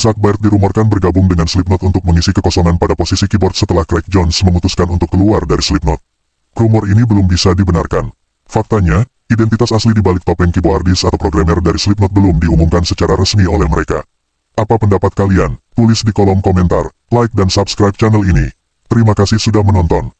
Sakbar Baird dirumorkan bergabung dengan Slipknot untuk mengisi kekosongan pada posisi keyboard setelah Craig Jones memutuskan untuk keluar dari Slipknot. Rumor ini belum bisa dibenarkan. Faktanya, identitas asli di balik topeng keyboardis atau programmer dari Slipknot belum diumumkan secara resmi oleh mereka. Apa pendapat kalian? Tulis di kolom komentar, like dan subscribe channel ini. Terima kasih sudah menonton.